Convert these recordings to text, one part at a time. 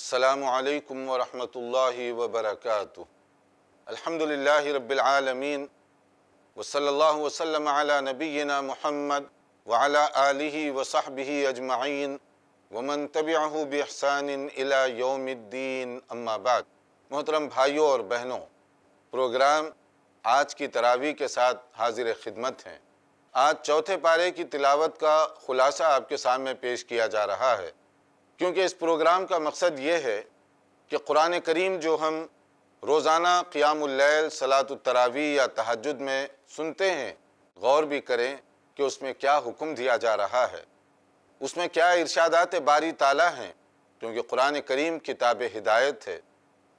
अल्लाम वरहमल वबरक अलहमदिल्ला रबालमीन वसल्ला वसलम नबीना महमद वाला आलि वसाहबी अजमाइन वमन तबियाहू बहसानिन अला योमद्दीन अम्माबाद मोहतरम भाइयों और बहनों प्रोग्राम आज की तरावी के साथ हाजिर खिदमत हैं आज चौथे पारे की तिलावत का खुलासा आपके सामने पेश किया जा रहा है क्योंकि इस प्रोग्राम का मकसद ये है कि कुरान करीम जो हम रोज़ाना क़ियामल सलातरावी या तहजद में सुनते हैं गौर भी करें कि उसमें क्या हुक्म दिया जा रहा है उसमें क्या इर्शादात बारी ताला हैं क्योंकि कुरान करीम किताब हिदायत है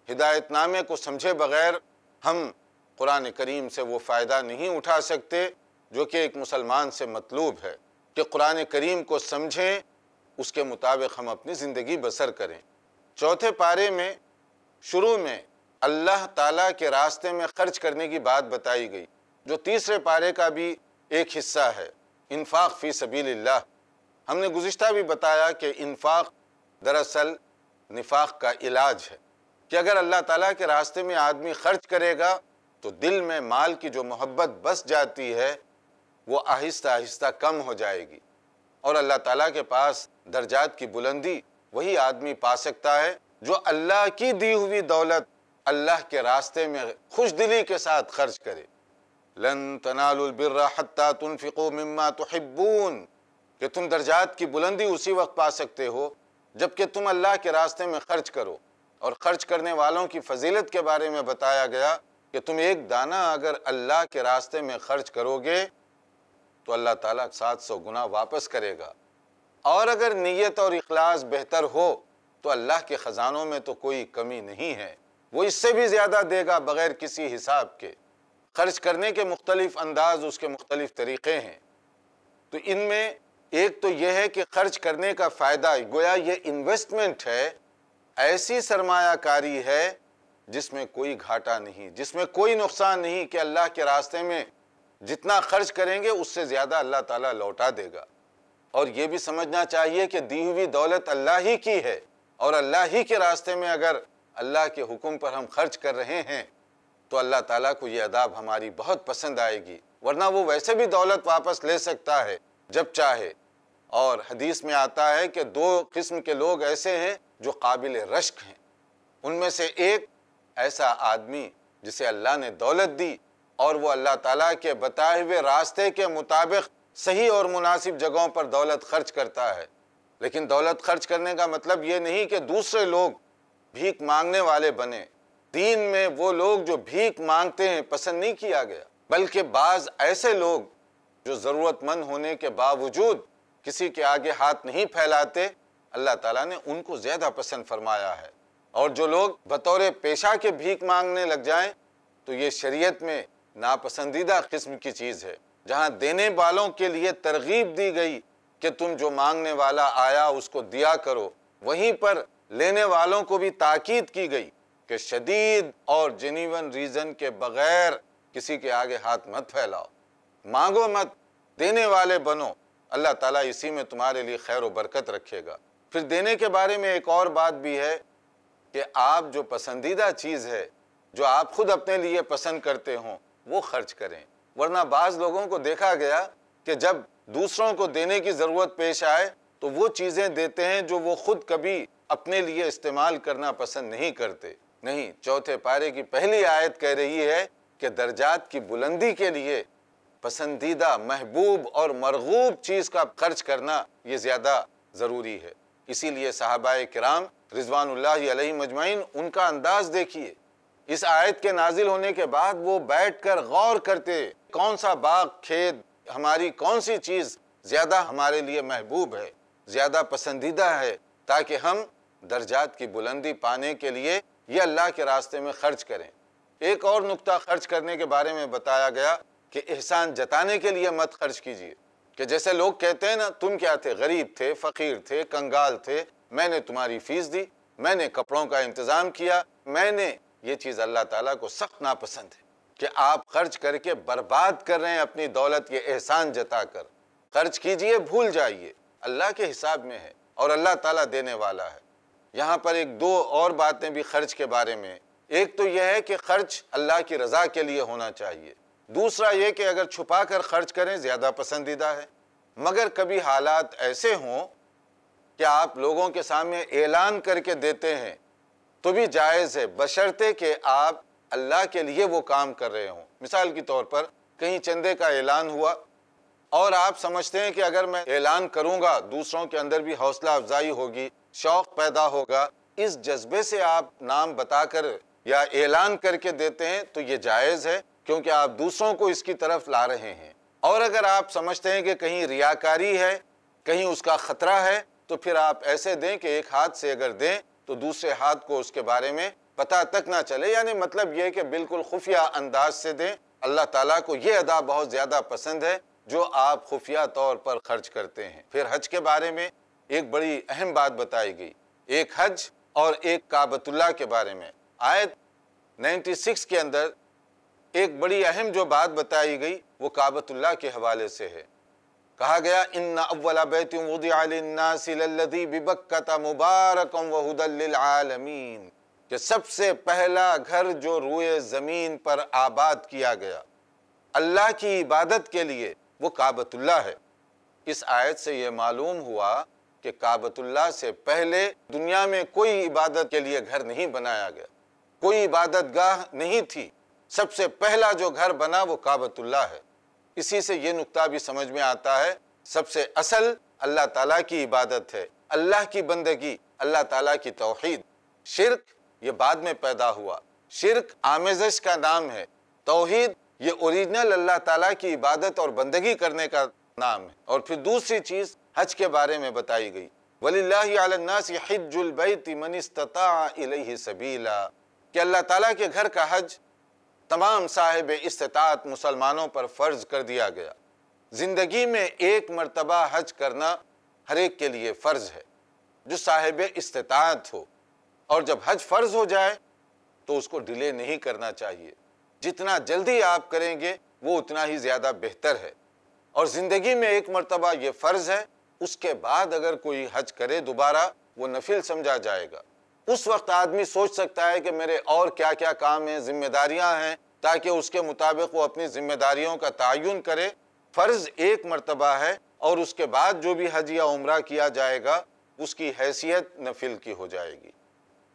हिदायत नामे को समझे बगैर हम कुरान करीम से वो फ़ायदा नहीं उठा सकते जो कि एक मुसलमान से मतलूब है कि कुरान करीम को समझें उसके मुताबिक हम अपनी ज़िंदगी बसर करें चौथे पारे में शुरू में अल्लाह ताला के रास्ते में खर्च करने की बात बताई गई जो तीसरे पारे का भी एक हिस्सा है इन्फाक फ़ी सबील्ला हमने गुज्त भी बताया कि इन्फाक दरअसल निफाक का इलाज है कि अगर अल्लाह ताला के रास्ते में आदमी खर्च करेगा तो दिल में माल की जो मोहब्बत बस जाती है वो आहिस्ता आहिस्ता कम हो जाएगी और अल्लाह ताला के पास दर्जात की बुलंदी वही आदमी पा सकता है जो अल्लाह की दी हुई दौलत अल्लाह के रास्ते में खुश दिली के साथ खर्च करे लन तनालबिरता तुनफ़िको मम्मा तोहब्बून कि तुम दर्जात की बुलंदी उसी वक्त पा सकते हो जबकि तुम अल्लाह के रास्ते में खर्च करो और ख़र्च करने वालों की फजीलत के बारे में बताया गया कि तुम एक दाना अगर अल्लाह के रास्ते में खर्च करोगे तो अल्लाह ताला 700 गुना वापस करेगा और अगर नीयत और इखलास बेहतर हो तो अल्लाह के ख़ज़ानों में तो कोई कमी नहीं है वो इससे भी ज़्यादा देगा बग़ैर किसी हिसाब के खर्च करने के मुख्तलिफ अंदाज उसके मुख्तलिफ तरीक़े हैं तो इनमें एक तो यह है कि खर्च करने का फ़ायदा गोया ये इन्वेस्टमेंट है ऐसी सरमाकारी है जिसमें कोई घाटा नहीं जिसमें कोई नुकसान नहीं कि अल्लाह के रास्ते में जितना खर्च करेंगे उससे ज़्यादा अल्लाह ताला लौटा देगा और ये भी समझना चाहिए कि दी हुई दौलत अल्लाह ही की है और अल्लाह ही के रास्ते में अगर अल्लाह के हुक्म पर हम खर्च कर रहे हैं तो अल्लाह ताला को ये अदाब हमारी बहुत पसंद आएगी वरना वो वैसे भी दौलत वापस ले सकता है जब चाहे और हदीस में आता है कि दो किस्म के लोग ऐसे हैं जो काबिल रश्क हैं उनमें से एक ऐसा आदमी जिसे अल्लाह ने दौलत दी और वो अल्लाह ताला के बताए हुए रास्ते के मुताबिक सही और मुनासिब जगहों पर दौलत खर्च करता है लेकिन दौलत खर्च करने का मतलब ये नहीं कि दूसरे लोग भीख मांगने वाले बने दीन में वो लोग जो भीख मांगते हैं पसंद नहीं किया गया बल्कि बाज ऐसे लोग जो ज़रूरतमंद होने के बावजूद किसी के आगे हाथ नहीं फैलाते अल्लाह ताला ने उनको ज़्यादा पसंद फरमाया है और जो लोग बतौर पेशा के भीख मांगने लग जाएं तो ये शरीयत में नापसंदीदा किस्म की चीज़ है जहाँ देने वालों के लिए तरगीब दी गई कि तुम जो मांगने वाला आया उसको दिया करो वहीं पर लेने वालों को भी ताकीद की गई कि शदीद और जेन्यून रीज़न के बगैर किसी के आगे हाथ मत फैलाओ मांगो मत देने वाले बनो अल्लाह ताला इसी में तुम्हारे लिए खैर बरकत रखेगा फिर देने के बारे में एक और बात भी है कि आप जो पसंदीदा चीज़ है जो आप खुद अपने लिए पसंद करते हों वो खर्च करें वरना बाज लोगों को देखा गया कि जब दूसरों को देने की ज़रूरत पेश आए तो वो चीज़ें देते हैं जो वो खुद कभी अपने लिए इस्तेमाल करना पसंद नहीं करते नहीं चौथे पारे की पहली आयत कह रही है कि दर्जात की बुलंदी के लिए पसंदीदा महबूब और मरगूब चीज़ का खर्च करना ये ज़्यादा ज़रूरी है इसीलिए साहबा कराम रिजवान मजमाइन उनका अंदाज देखिए इस आयत के नाजिल होने के बाद वो बैठ कर गौर करते कौन सा बाग खेत हमारी कौन सी चीज़ ज़्यादा हमारे लिए महबूब है ज़्यादा पसंदीदा है ताकि हम दर्जात की बुलंदी पाने के लिए ये अल्लाह के रास्ते में खर्च करें एक और नुकता खर्च करने के बारे में बताया गया कि एहसान जताने के लिए मत खर्च कीजिए कि जैसे लोग कहते हैं ना तुम क्या थे गरीब थे फ़कीर थे कंगाल थे मैंने तुम्हारी फ़ीस दी मैंने कपड़ों का इंतज़ाम किया मैंने ये चीज़ अल्लाह ताला को सख्त नापसंद है कि आप खर्च करके बर्बाद कर रहे हैं अपनी दौलत के एहसान जता कर खर्च कीजिए भूल जाइए अल्लाह के हिसाब में है और अल्लाह ताला देने वाला है यहाँ पर एक दो और बातें भी खर्च के बारे में एक तो यह है कि खर्च अल्लाह की रजा के लिए होना चाहिए दूसरा ये कि अगर छुपा कर खर्च करें ज़्यादा पसंदीदा है मगर कभी हालात ऐसे हों कि आप लोगों के सामने ऐलान करके देते हैं तो भी जायज़ है बशर्ते कि आप अल्लाह के लिए वो काम कर रहे हों मिसाल के तौर पर कहीं चंदे का ऐलान हुआ और आप समझते हैं कि अगर मैं ऐलान करूंगा दूसरों के अंदर भी हौसला अफजाई होगी शौक पैदा होगा इस जज्बे से आप नाम बताकर या ऐलान करके देते हैं तो ये जायज़ है क्योंकि आप दूसरों को इसकी तरफ ला रहे हैं और अगर आप समझते हैं कि कहीं रियाकारी है कहीं उसका ख़तरा है तो फिर आप ऐसे दें कि एक हाथ से अगर दें तो दूसरे हाथ को उसके बारे में पता तक ना चले यानी मतलब यह कि बिल्कुल खुफिया अंदाज से दें अल्लाह ताला को यह अदा बहुत ज़्यादा पसंद है जो आप खुफिया तौर पर खर्च करते हैं फिर हज के बारे में एक बड़ी अहम बात बताई गई एक हज और एक काबतुल्ला के बारे में आयत 96 के अंदर एक बड़ी अहम जो बात बताई गई वो काबतुल्ला के हवाले से है कहा गया इन अव्वला मुबारक सबसे पहला घर जो रुए ज़मीन पर आबाद किया गया अल्लाह की इबादत के लिए वो काबतुल्ला है इस आयत से यह मालूम हुआ कि काबतुल्ला से पहले दुनिया में कोई इबादत के लिए घर नहीं बनाया गया कोई इबादत गाह नहीं थी सबसे पहला जो घर बना वो काबतुल्ला है इसी से ये नुकता भी समझ में आता है सबसे असल अल्लाह ताला की इबादत है अल्लाह की बंदगी अल्लाह ताला की तोहद शिरक ये बाद में पैदा हुआ शिरक आमेजश का नाम है तोहहीद ये ओरिजिनल अल्लाह ताला की इबादत और बंदगी करने का नाम है और फिर दूसरी चीज़ हज के बारे में बताई गई वलीनासबीला कि अल्लाह ताला के घर का हज तमाम साहिब इस्तात मुसलमानों पर फ़र्ज़ कर दिया गया ज़िंदगी में एक मरतबा हज करना हर एक के लिए फ़र्ज़ है जो साहिब इस्तात हो और जब हज फ़र्ज़ हो जाए तो उसको डिले नहीं करना चाहिए जितना जल्दी आप करेंगे वो उतना ही ज़्यादा बेहतर है और ज़िंदगी में एक मरतबा ये फ़र्ज़ है उसके बाद अगर कोई हज करे दोबारा वो नफिल समझा जाएगा उस वक्त आदमी सोच सकता है कि मेरे और क्या क्या काम हैं जिम्मेदारियां हैं ताकि उसके मुताबिक वो अपनी जिम्मेदारियों का तयन करे फ़र्ज एक मरतबा है और उसके बाद जो भी हज या उम्र किया जाएगा उसकी हैसियत नफिल की हो जाएगी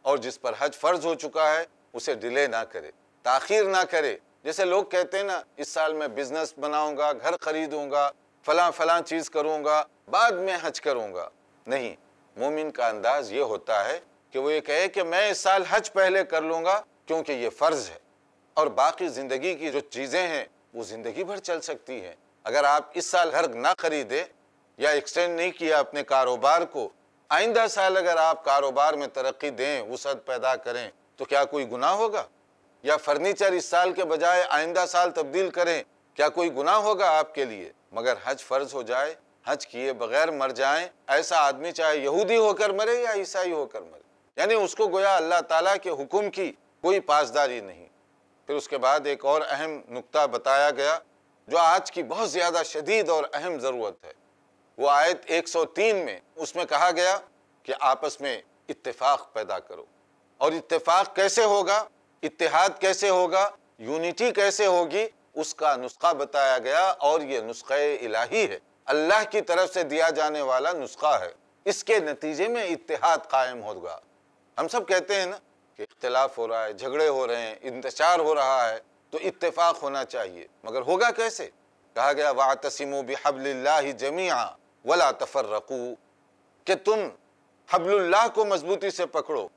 और जिस पर हज फ़र्ज हो चुका है उसे डिले ना करे ताखिर ना करे जैसे लोग कहते हैं ना इस साल मैं बिजनेस बनाऊंगा घर खरीदूंगा फला फला चीज़ करूंगा बाद में हज करूंगा नहीं मोमिन का अंदाज़ ये होता है कि वो ये कहे कि मैं इस साल हज पहले कर लूंगा क्योंकि ये फ़र्ज़ है और बाकी ज़िंदगी की जो चीज़ें हैं वो ज़िंदगी भर चल सकती हैं अगर आप इस साल हर ना खरीदे या एक्सटेंड नहीं किया अपने कारोबार को आइंदा साल अगर आप कारोबार में तरक्की दें वसत पैदा करें तो क्या कोई गुना होगा या फर्नीचर इस साल के बजाय आइंदा साल तब्दील करें क्या कोई गुना होगा आपके लिए मगर हज फर्ज हो जाए हज किए बगैर मर जाए ऐसा आदमी चाहे यहूदी होकर मरे या ईसाई होकर मरे यानी उसको गोया अल्लाह ताला के हुक्म की कोई पासदारी नहीं फिर उसके बाद एक और अहम नुक्ता बताया गया जो आज की बहुत ज़्यादा शदीद और अहम ज़रूरत है वो आयत 103 में उसमें कहा गया कि आपस में इत्तेफाक पैदा करो और इत्तेफाक कैसे होगा इत्तेहाद कैसे होगा यूनिटी कैसे होगी उसका नुस्खा बताया गया और ये नुस्खे इलाही है अल्लाह की तरफ से दिया जाने वाला नुस्खा है इसके नतीजे में इत्तेहाद कायम होगा हम सब कहते हैं ना कि इख्तलाफ हो रहा है झगड़े हो रहे हैं इंतजार हो रहा है तो इत्तेफाक होना चाहिए मगर होगा कैसे कहा गया वा तसिमो बिहबल्ला जमिया वला तफर्रकू कि तुम हबलुल्लाह को मजबूती से पकड़ो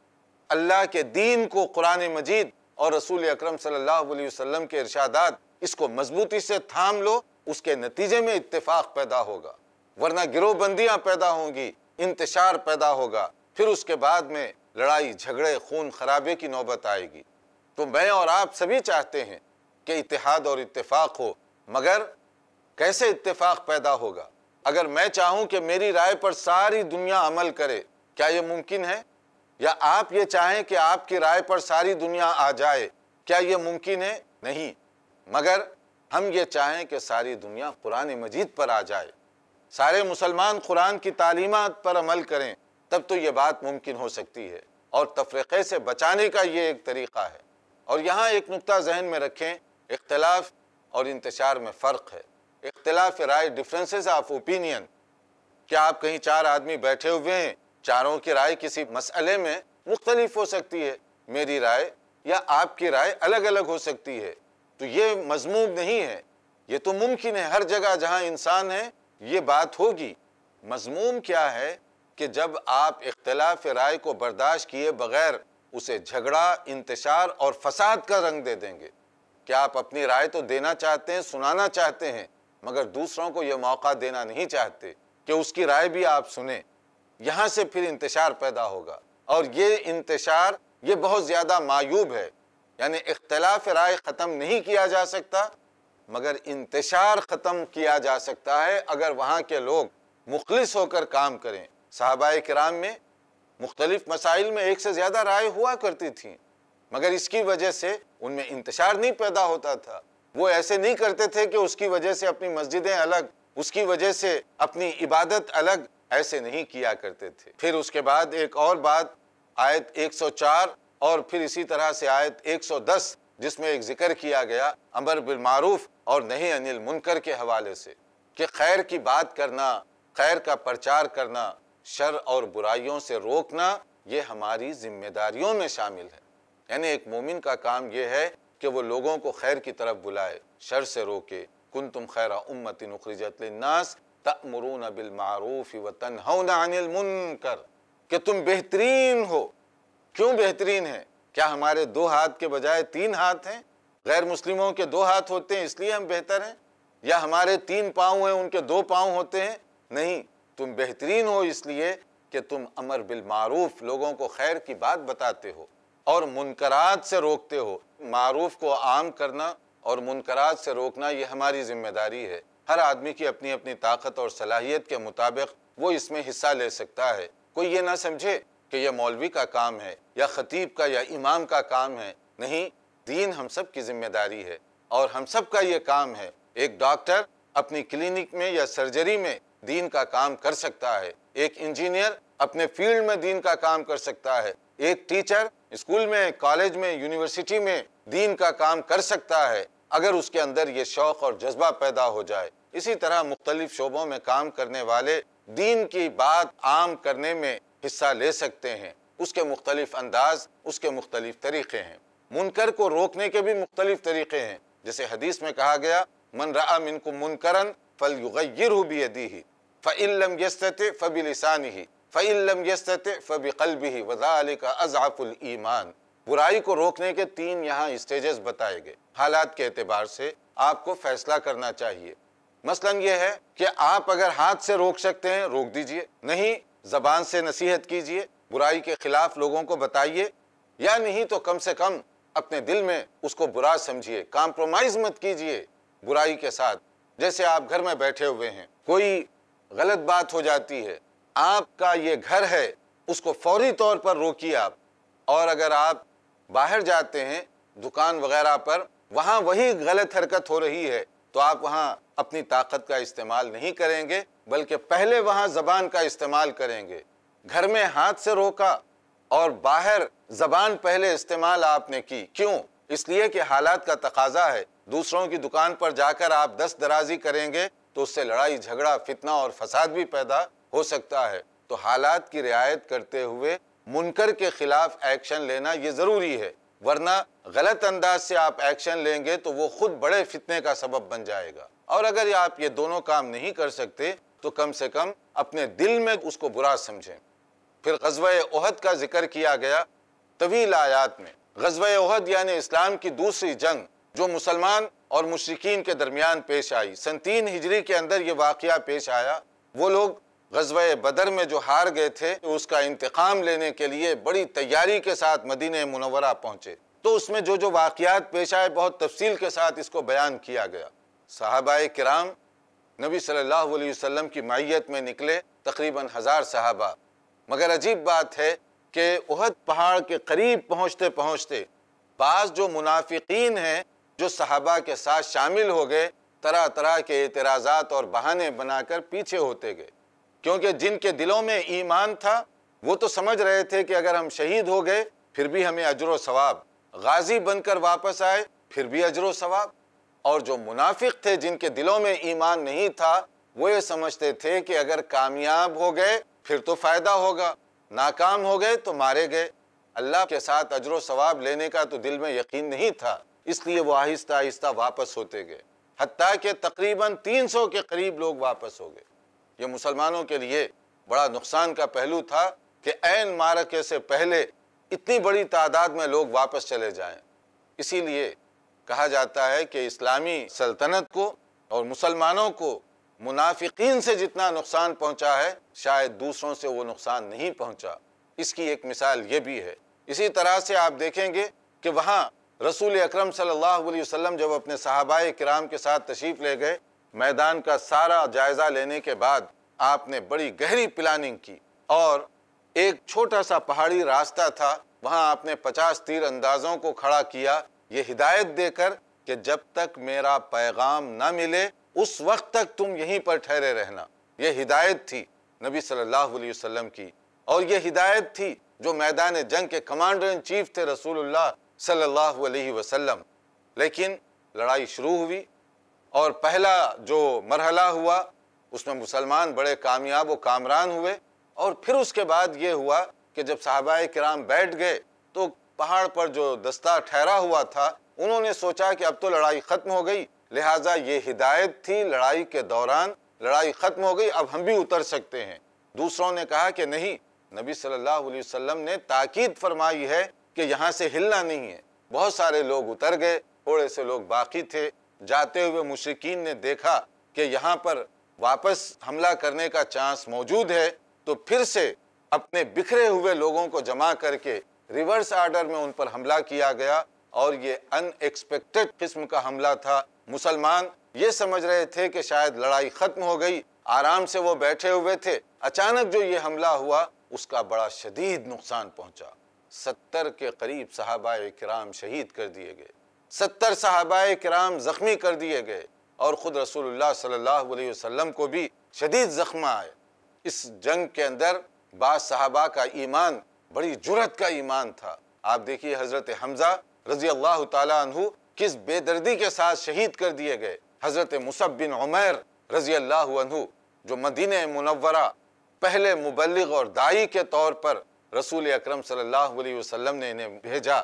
अल्लाह के दीन को कुरान मजीद और रसूल अक्रम सल्लाम के इर्शादात इसको मजबूती से थाम लो उसके नतीजे में इत्तेफाक पैदा होगा वरना गिरोहबंदियां पैदा होंगी इंतशार पैदा होगा फिर उसके बाद में लड़ाई झगड़े खून खराबे की नौबत आएगी तो मैं और आप सभी चाहते हैं कि इतिहाद और इत्तेफाक हो मगर कैसे इत्तेफाक पैदा होगा अगर मैं चाहूं कि मेरी राय पर सारी दुनिया अमल करे क्या यह मुमकिन है या आप ये चाहें कि आपकी राय पर सारी दुनिया आ जाए क्या यह मुमकिन है नहीं मगर हम ये चाहें कि सारी दुनिया कुरान मजीद पर आ जाए सारे मुसलमान कुरान की तालीमत पर अमल करें तब तो ये बात मुमकिन हो सकती है और तफरक़े से बचाने का ये एक तरीक़ा है और यहाँ एक नुकता जहन में रखें इख्तलाफ और इंतशार में फ़र्क है इख्तलाफ राय डिफरेंसेस ऑफ ओपिनियन क्या आप कहीं चार आदमी बैठे हुए हैं चारों की राय किसी मसले में मुख्तलिफ हो सकती है मेरी राय या आपकी राय अलग अलग हो सकती है तो ये मजमूम नहीं है ये तो मुमकिन है हर जगह जहाँ इंसान है ये बात होगी मजमूम क्या है कि जब आप इख्तलाफ राय को बर्दाश्त किए बगैर उसे झगड़ा इंतशार और फसाद का रंग दे देंगे क्या आप अपनी राय तो देना चाहते हैं सुनाना चाहते हैं मगर दूसरों को यह मौका देना नहीं चाहते कि उसकी राय भी आप सुने यहां से फिर इंतशार पैदा होगा और ये इंतशार ये बहुत ज़्यादा मायूब है यानी इख्तलाफ राय ख़त्म नहीं किया जा सकता मगर इंतशार ख़त्म किया जा सकता है अगर वहां के लोग मुखलिस होकर काम करें साहबा कराम में मुख्तलिफ मसाइल में एक से ज़्यादा राय हुआ करती थी मगर इसकी वजह से उनमें इंतशार नहीं पैदा होता था वो ऐसे नहीं करते थे कि उसकी वजह से अपनी मस्जिदें अलग उसकी वजह से अपनी इबादत अलग ऐसे नहीं किया करते थे फिर उसके बाद एक और बात आयत 104 और फिर इसी तरह से आयत 110 जिसमें एक जिक्र किया गया अमर बिल मारूफ और नहीं अनिल मुनकर के हवाले से कि खैर की बात करना खैर का प्रचार करना शर और बुराइयों से रोकना ये हमारी जिम्मेदारियों में शामिल है यानी एक मोमिन का काम यह है कि वो लोगों को खैर की तरफ बुलाए शर से रोके कुन तुम खैर उम्मत नास तमरून बिलमारूफ़ व तनहना अनिल कर कि तुम बेहतरीन हो क्यों बेहतरीन है क्या हमारे दो हाथ के बजाय तीन हाथ हैं गैर मुस्लिमों के दो हाथ होते हैं इसलिए हम बेहतर हैं या हमारे तीन पाँव हैं उनके दो पाँव होते हैं नहीं तुम बेहतरीन हो इसलिए कि तुम अमर बिलमारूफ लोगों को खैर की बात बताते हो और मुनकरात से रोकते हो मारूफ को आम करना और मुनकरात से रोकना ये हमारी जिम्मेदारी है हर आदमी की अपनी अपनी ताकत और सलाहियत के मुताबिक वो इसमें हिस्सा ले सकता है कोई ये ना समझे कि यह मौलवी का काम है या ख़तीब का या इमाम का काम है नहीं दीन हम सब की जिम्मेदारी है और हम सब का ये काम है एक डॉक्टर अपनी क्लिनिक में या सर्जरी में दीन का काम कर सकता है एक इंजीनियर अपने फील्ड में दीन का काम कर सकता है एक टीचर स्कूल में कॉलेज में यूनिवर्सिटी में दीन का काम कर सकता है अगर उसके अंदर ये शौक और जज्बा पैदा हो जाए इसी तरह मुख्तलिफ शोबों में काम करने वाले दीन की बात आम करने में हिस्सा ले सकते हैं उसके मुख्तलिफ अंदाज उसके मुख्तलिफ तरीक़े हैं मुनकर को रोकने के भी मुख्तलिफ तरीक़े हैं जैसे हदीस में कहा गया मन रहा मिनको मुनकरन फल युगर भी यदि ही फ़िल्म यस्त फ़बी लसानी ही फ़िल्म यस्त फ़बी कल्बी ही वज़ाल का अजाफुल ईमान बुराई को रोकने के तीन यहाँ स्टेजेस बताए गए हालात के अतबार से आपको फैसला करना चाहिए मसलन ये है कि आप अगर हाथ से रोक सकते हैं रोक दीजिए नहीं जबान से नसीहत कीजिए बुराई के खिलाफ लोगों को बताइए या नहीं तो कम से कम अपने दिल में उसको बुरा समझिए कॉम्प्रोमाइज मत कीजिए बुराई के साथ जैसे आप घर में बैठे हुए हैं कोई गलत बात हो जाती है आपका ये घर है उसको फौरी तौर पर रोकिए आप और अगर आप बाहर जाते हैं दुकान वगैरह पर वहाँ वही गलत हरकत हो रही है तो आप वहाँ अपनी ताकत का इस्तेमाल नहीं करेंगे बल्कि पहले वहाँ ज़बान का इस्तेमाल करेंगे घर में हाथ से रोका और बाहर ज़बान पहले इस्तेमाल आपने की क्यों इसलिए कि हालात का तकाजा है दूसरों की दुकान पर जाकर आप दस दराजी करेंगे तो उससे लड़ाई झगड़ा फितना और फसाद भी पैदा हो सकता है तो हालात की रियायत करते हुए मुनकर के खिलाफ एक्शन लेना ये ज़रूरी है वरना गलत अंदाज से आप एक्शन लेंगे तो वो खुद बड़े फितने का सबब बन जाएगा और अगर आप ये दोनों काम नहीं कर सकते तो कम से कम अपने दिल में उसको बुरा समझें फिर गजब ओहद का जिक्र किया गया तवील आयात में गजब ओहद यानी इस्लाम की दूसरी जंग जो मुसलमान और मुशरकिन के दरमियान पेश आई सन तीन हिजरी के अंदर ये वाक़ पेश आया वो लोग गजब बदर में जो हार गए थे तो उसका इंतकाम लेने के लिए बड़ी तैयारी के साथ मदीन मुनवरा पहुँचे तो उसमें जो जो वाक़ात पेश आए बहुत तफसील के साथ इसको बयान किया गया साहबा कराम नबी सल्लल्लाहु अलैहि वसल्लम की माइत में निकले तकरीबन हज़ार साहबा मगर अजीब बात है कि उहद पहाड़ के करीब पहुँचते पहुँचते बाज़ जो मुनाफिकीन हैं जो सहाबा के साथ शामिल हो गए तरह तरह के एतराज़ात और बहाने बनाकर पीछे होते गए क्योंकि जिनके दिलों में ईमान था वो तो समझ रहे थे कि अगर हम शहीद हो गए फिर भी हमें अजर सवाब गाजी बनकर वापस आए फिर भी अजर सवाब और जो मुनाफिक थे जिनके दिलों में ईमान नहीं था वो ये समझते थे कि अगर कामयाब हो गए फिर तो फ़ायदा होगा नाकाम हो गए तो मारे गए अल्लाह के साथ अजर सवाब लेने का तो दिल में यकीन नहीं था इसलिए वो आहिस्ता आहिस्ता वापस होते गए हती के तकरीबन 300 के करीब लोग वापस हो गए ये मुसलमानों के लिए बड़ा नुकसान का पहलू था कि ऐन मारके से पहले इतनी बड़ी तादाद में लोग वापस चले जाएं। इसीलिए कहा जाता है कि इस्लामी सल्तनत को और मुसलमानों को मुनाफिकीन से जितना नुकसान पहुंचा है शायद दूसरों से वो नुकसान नहीं पहुंचा इसकी एक मिसाल ये भी है इसी तरह से आप देखेंगे कि वहाँ रसूल अक्रम सल्लल्लाहु जब अपने सहाबा कराम के साथ तशरीफ़ ले गए मैदान का सारा जायज़ा लेने के बाद आपने बड़ी गहरी प्लानिंग की और एक छोटा सा पहाड़ी रास्ता था वहाँ आपने पचास तीर अंदाजों को खड़ा किया ये हिदायत देकर कि जब तक मेरा पैगाम न मिले उस वक्त तक तुम यहीं पर ठहरे रहना ये हिदायत थी नबी सल्लल्लाहु अलैहि वसल्लम की और ये हिदायत थी जो मैदान जंग के कमांडर इन चीफ थे रसूलुल्लाह सल्लल्लाहु अलैहि वसल्लम लेकिन लड़ाई शुरू हुई और पहला जो मरहला हुआ उसमें मुसलमान बड़े कामयाब व कामरान हुए और फिर उसके बाद ये हुआ कि जब साहबा कराम बैठ गए तो पहाड़ पर जो दस्ता ठहरा हुआ था उन्होंने सोचा कि अब तो लड़ाई ख़त्म हो गई लिहाजा ये हिदायत थी लड़ाई के दौरान लड़ाई ख़त्म हो गई अब हम भी उतर सकते हैं दूसरों ने कहा कि नहीं नबी सल्लल्लाहु अलैहि वसल्लम ने ताकीद फरमाई है कि यहाँ से हिलना नहीं है बहुत सारे लोग उतर गए थोड़े से लोग बाकी थे जाते हुए मुशरकिन ने देखा कि यहाँ पर वापस हमला करने का चांस मौजूद है तो फिर से अपने बिखरे हुए लोगों को जमा करके रिवर्स आर्डर में उन पर हमला किया गया और ये अनएक्सपेक्टेड किस्म का हमला था मुसलमान ये समझ रहे थे कि शायद लड़ाई ख़त्म हो गई आराम से वो बैठे हुए थे अचानक जो ये हमला हुआ उसका बड़ा शदीद नुकसान पहुंचा सत्तर के करीब साहबा कराम शहीद कर दिए गए सत्तर साहबा कराम ज़ख्मी कर दिए गए और ख़ुद रसूलुल्लाह सल्लल्लाहु अलैहि वसल्लम को भी शदीद ज़ख्म आए इस जंग के अंदर बाद साहबा का ईमान बड़ी जुरत का ईमान था आप देखिए हज़रत हमज़ा रजी अल्लाह तु किस बेदर्दी के साथ शहीद कर दिए गए हज़रत मुसब बिन उमर रजी अल्लाह जो मदीन मुनवरा पहले मुबलग और दाई के तौर पर रसूल अक्रम सल्लल्लाहु ने इन्हें भेजा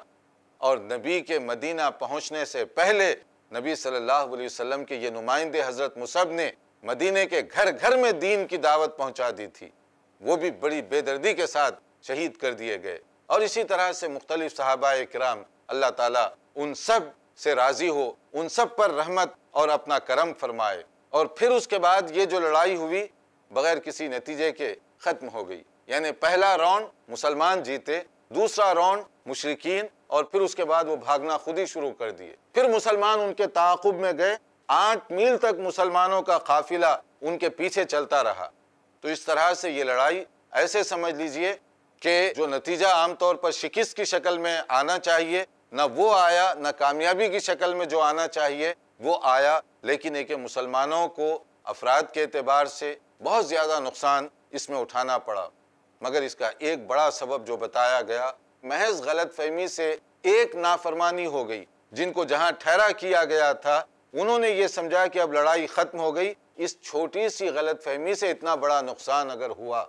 और नबी के मदीना पहुँचने से पहले नबी सल्लल्लाहु अलैहि वसल्लम के ये नुमाइंदे हज़रत मुसब ने मदीने के घर घर में दीन की दावत पहुँचा दी थी वो भी बड़ी बेदर्दी के साथ शहीद कर दिए गए और इसी तरह से मुख्तलिफ साहबा कराम अल्लाह ताला उन सब से राज़ी हो उन सब पर रहमत और अपना करम फरमाए और फिर उसके बाद ये जो लड़ाई हुई बगैर किसी नतीजे के ख़त्म हो गई यानी पहला राउंड मुसलमान जीते दूसरा राउंड मुशरकिन और फिर उसके बाद वो भागना खुद ही शुरू कर दिए फिर मुसलमान उनके ताकुब में गए आठ मील तक मुसलमानों का काफिला उनके पीछे चलता रहा तो इस तरह से ये लड़ाई ऐसे समझ लीजिए कि जो नतीजा आमतौर पर शिकस्त की शक्ल में आना चाहिए न वो आया न कामयाबी की शक्ल में जो आना चाहिए वो आया लेकिन एक मुसलमानों को अफराद के अतबार से बहुत ज़्यादा नुकसान इसमें उठाना पड़ा मगर इसका एक बड़ा सबब जो बताया गया महज गलत फहमी से एक नाफरमानी हो गई जिनको जहाँ ठहरा किया गया था उन्होंने ये समझा कि अब लड़ाई ख़त्म हो गई इस छोटी सी गलत फहमी से इतना बड़ा नुकसान अगर हुआ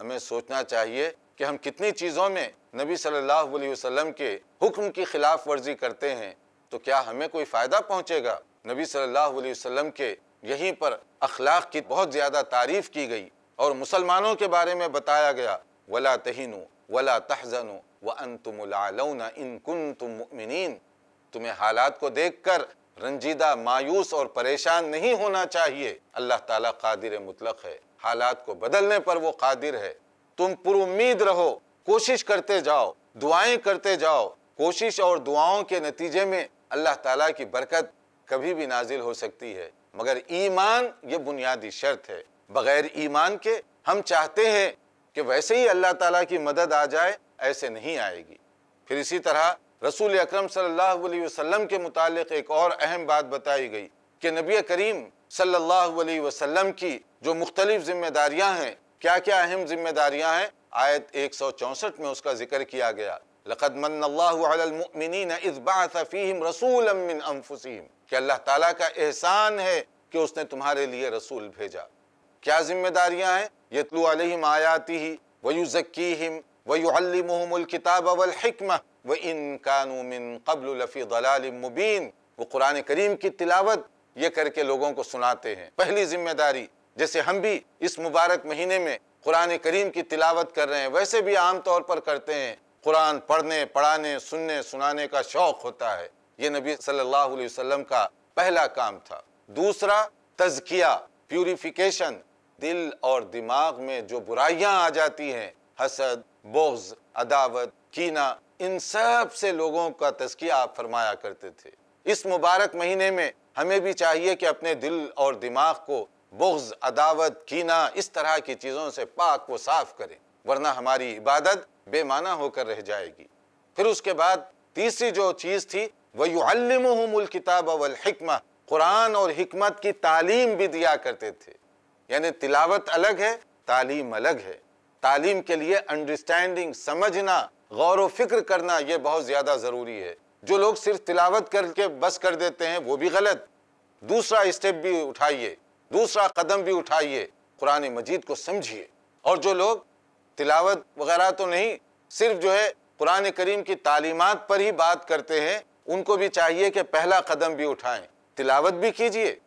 हमें सोचना चाहिए कि हम कितनी चीज़ों में नबी सल्लल्लाहु अलैहि वसल्लम के हुक्म की खिलाफ वर्जी करते हैं तो क्या हमें कोई फ़ायदा पहुँचेगा नबी सल्लल्लाहु अलैहि वसल्लम के यहीं पर अखलाक की बहुत ज़्यादा तारीफ़ की गई और मुसलमानों के बारे में बताया गया वला तहनु वला तहजनु व अन तुमलाउना इन कन तुम तुम्हें हालात को देख कर रंजीदा मायूस और परेशान नहीं होना चाहिए अल्लाह ताला कादिर मुतलक है हालात को बदलने पर वो कादिर है तुम पुरुद रहो कोशिश करते जाओ दुआएं करते जाओ कोशिश और दुआओं के नतीजे में अल्लाह ताला की बरकत कभी भी नाजिल हो सकती है मगर ईमान ये बुनियादी शर्त है बगैर ईमान के हम चाहते हैं कि वैसे ही अल्लाह ताला की मदद आ जाए ऐसे नहीं आएगी फिर इसी तरह रसूल अकरम सल्लल्लाहु अलैहि वसल्लम के मुतालिक एक और अहम बात बताई गई कि नबी करीम सल्लल्लाहु अलैहि वसल्लम की जो मुख्तलिफ जिम्मेदारियां हैं क्या क्या अहम जिम्मेदारियां हैं आयत एक सौ चौसठ में उसका जिक्र किया गया लक़द मन्नल्लाहुअलमुमिनीन इज़ बाअथ फ़ीहिम कि अल्लाह ताला का एहसान है कि उसने तुम्हारे लिए रसूल भेजा क्या जिम्मेदारियां हैं यतलू अलहिम आयाति ही वयुजक्कीहिम वयुअल्लिमुहुमुल किताब वल हिकमह व इन कानू मिन लफी दलाल मुबीन वो कुरान करीम की तिलावत ये करके लोगों को सुनाते हैं पहली जिम्मेदारी जैसे हम भी इस मुबारक महीने में कुरान करीम की तिलावत कर रहे हैं वैसे भी आम तौर पर करते हैं कुरान पढ़ने पढ़ाने सुनने सुनाने का शौक़ होता है ये नबी सल्लल्लाहु अलैहि वसल्लम का पहला काम था दूसरा तजकिया प्यूरिफिकेशन दिल और दिमाग में जो बुराइयां आ जाती हैं हसद बोज अदावत कीना इन सब से लोगों का तस्किया आप फरमाया करते थे इस मुबारक महीने में हमें भी चाहिए कि अपने दिल और दिमाग को बोज अदावत कीना इस तरह की चीज़ों से पाक को साफ करें वरना हमारी इबादत बेमाना होकर रह जाएगी फिर उसके बाद तीसरी जो चीज़ थी वही किताब वलहिकमा कुरान और हमत की तालीम भी दिया करते थे यानी तिलावत अलग है तालीम अलग है तालीम के लिए अंडरस्टैंडिंग समझना गौर व फिक्र करना यह बहुत ज़्यादा ज़रूरी है जो लोग सिर्फ तिलावत करके बस कर देते हैं वो भी गलत दूसरा स्टेप भी उठाइए दूसरा कदम भी उठाइए कुरान मजीद को समझिए और जो लोग तिलावत वगैरह तो नहीं सिर्फ जो है कुरान करीम की तालीमत पर ही बात करते हैं उनको भी चाहिए कि पहला कदम भी उठाएं तिलावत भी कीजिए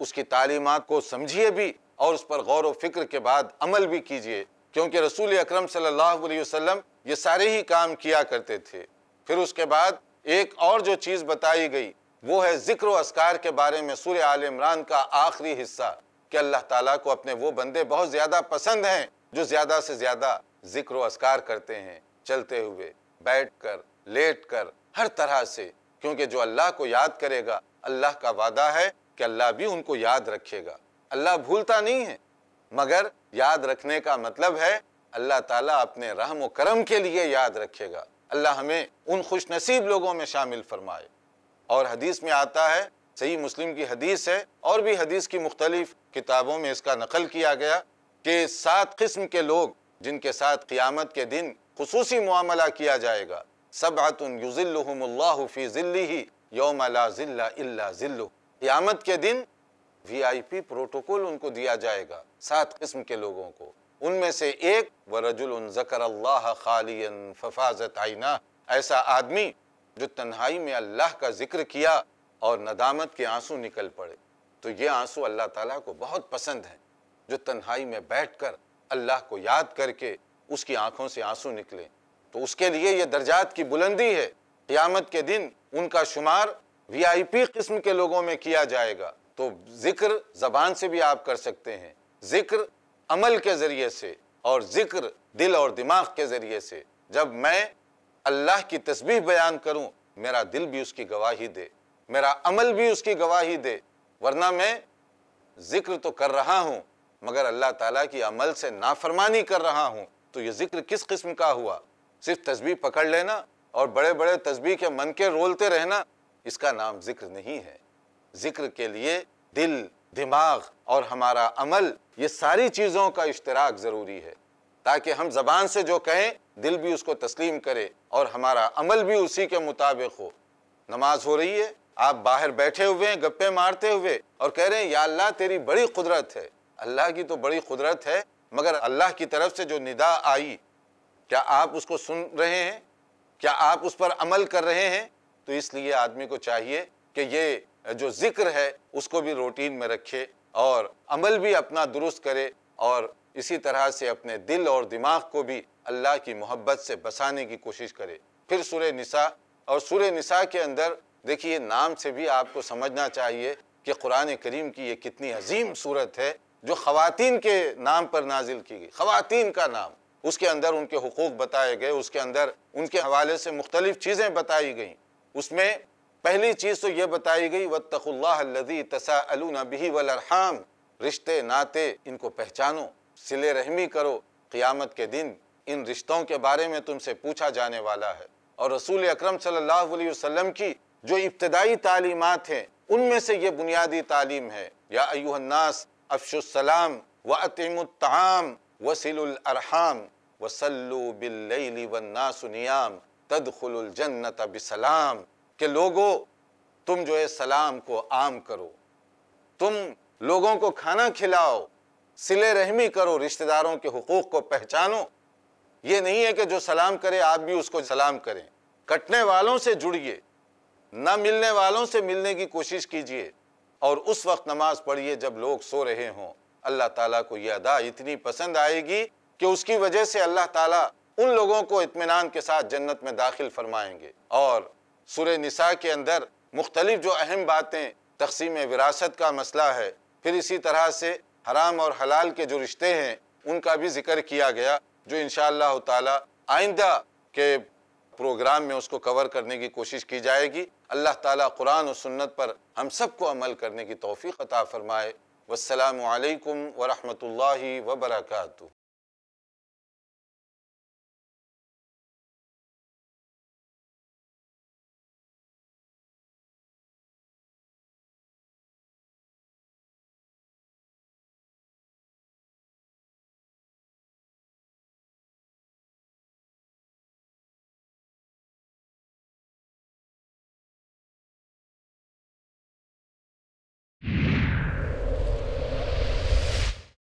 उसकी तालीमत को समझिए भी और उस पर गौर व फिक्र के बाद अमल भी कीजिए क्योंकि रसूल अक्रम सल्लल्लाहु अलैहि वसल्लम ये सारे ही काम किया करते थे फिर उसके बाद एक और जो चीज़ बताई गई वो है ज़िक्र असकार के बारे में सूर्य आल इमरान का आखिरी हिस्सा कि अल्लाह ताला को अपने वो बंदे बहुत ज़्यादा पसंद हैं जो ज़्यादा से ज़्यादा ज़िक्र असकार करते हैं चलते हुए बैठ कर लेट कर हर तरह से क्योंकि जो अल्लाह को याद करेगा अल्लाह का वादा है कि अल्लाह भी उनको याद रखेगा अल्लाह भूलता नहीं है मगर याद रखने का मतलब है अल्लाह ताला अपने रहम व करम के लिए याद रखेगा अल्लाह हमें उन खुश नसीब लोगों में शामिल फरमाए और हदीस में आता है सही मुस्लिम की हदीस है और भी हदीस की मुख्तलिफ किताबों में इसका नकल किया गया कि सात किस्म के लोग जिनके साथ क़ियामत के दिन खसूसी मामला किया जाएगा सब युजिल्लुहुमुल्लाहु फी जिल्लिही ला जिल्ला इल्ला क़ियामत के दिन वीआईपी प्रोटोकॉल उनको दिया जाएगा सात किस्म के लोगों को उनमें से एक व जकर अल्लाह खालियन फफाजत आईना ऐसा आदमी जो तन्हाई में अल्लाह का जिक्र किया और नदामत के आंसू निकल पड़े तो ये आंसू अल्लाह ताला को बहुत पसंद हैं जो तन्हाई में बैठकर अल्लाह को याद करके उसकी आंखों से आंसू निकले तो उसके लिए ये दर्जात की बुलंदी है क़यामत के दिन उनका शुमार वीआईपी किस्म के लोगों में किया जाएगा तो जिक्र जबान से भी आप कर सकते हैं जिक्र अमल के ज़रिए से और जिक्र दिल और दिमाग के ज़रिए से जब मैं अल्लाह की तस्वीर बयान करूं मेरा दिल भी उसकी गवाही दे मेरा अमल भी उसकी गवाही दे वरना मैं जिक्र तो कर रहा हूं मगर अल्लाह ताला की अमल से नाफरमानी कर रहा हूं तो ये जिक्र किस किस्म का हुआ सिर्फ तस्वीर पकड़ लेना और बड़े बड़े तस्वीर के मन के रोलते रहना इसका नाम जिक्र नहीं है जिक्र के लिए दिल दिमाग और हमारा अमल ये सारी चीज़ों का इश्तराक ज़रूरी है ताकि हम जबान से जो कहें दिल भी उसको तस्लीम करे और हमारा अमल भी उसी के मुताबिक हो नमाज हो रही है आप बाहर बैठे हुए हैं गप्पे मारते हुए और कह रहे हैं या अल्लाह तेरी बड़ी कुदरत है अल्लाह की तो बड़ी कुदरत है मगर अल्लाह की तरफ से जो निदा आई क्या आप उसको सुन रहे हैं क्या आप उस पर अमल कर रहे हैं तो इसलिए आदमी को चाहिए कि ये जो जिक्र है उसको भी रूटीन में रखे और अमल भी अपना दुरुस्त करे और इसी तरह से अपने दिल और दिमाग को भी अल्लाह की मोहब्बत से बसाने की कोशिश करे फिर सुर निसा और सुर निसा के अंदर देखिए नाम से भी आपको समझना चाहिए कि कुरान करीम की ये कितनी अजीम सूरत है जो ख़वातीन के नाम पर नाजिल की गई ख़वातीन का नाम उसके अंदर उनके हकूक़ बताए गए उसके अंदर उनके हवाले से मुख्तलिफ़ चीज़ें बताई गई उसमें पहली चीज़ तो यह बताई गई तसा अलूना बिही अरहाम रिश्ते नाते इनको पहचानो सिले रहमी करो क़ियामत के दिन इन रिश्तों के बारे में तुमसे पूछा जाने वाला है और रसूल अक्रम सल्लाम की जो इब्तदाई तालीमत हैं उनमें से ये बुनियादी तालीम है या अयुहन्नास अफशुसलाम व अतमतम वसीम वसल्लु बिल्लनासनियाम जन्नत बिसलाम कि लोगों तुम जो है सलाम को आम करो तुम लोगों को खाना खिलाओ सिले रहमी करो रिश्तेदारों के हकूक़ को पहचानो ये नहीं है कि जो सलाम करे आप भी उसको सलाम करें कटने वालों से जुड़िए ना मिलने वालों से मिलने की कोशिश कीजिए और उस वक्त नमाज पढ़िए जब लोग सो रहे हों अल्लाह ताला को यह अदा इतनी पसंद आएगी कि उसकी वजह से अल्लाह ताला उन लोगों को इत्मीनान के साथ जन्नत में दाखिल फरमाएंगे और सुर निसा के अंदर मुख्तलिफ जो अहम बातें तकसीम विरासत का मसला है फिर इसी तरह से हराम और हलाल के जो रिश्ते हैं उनका भी जिक्र किया गया जो इन शह आइंदा के प्रोग्राम में उसको कवर करने की कोशिश की जाएगी अल्लाह ताला कुरान और सुन्नत पर हम सबको अमल करने की तोफ़ी अता फ़रमाए वालकम वरहमल वबरकू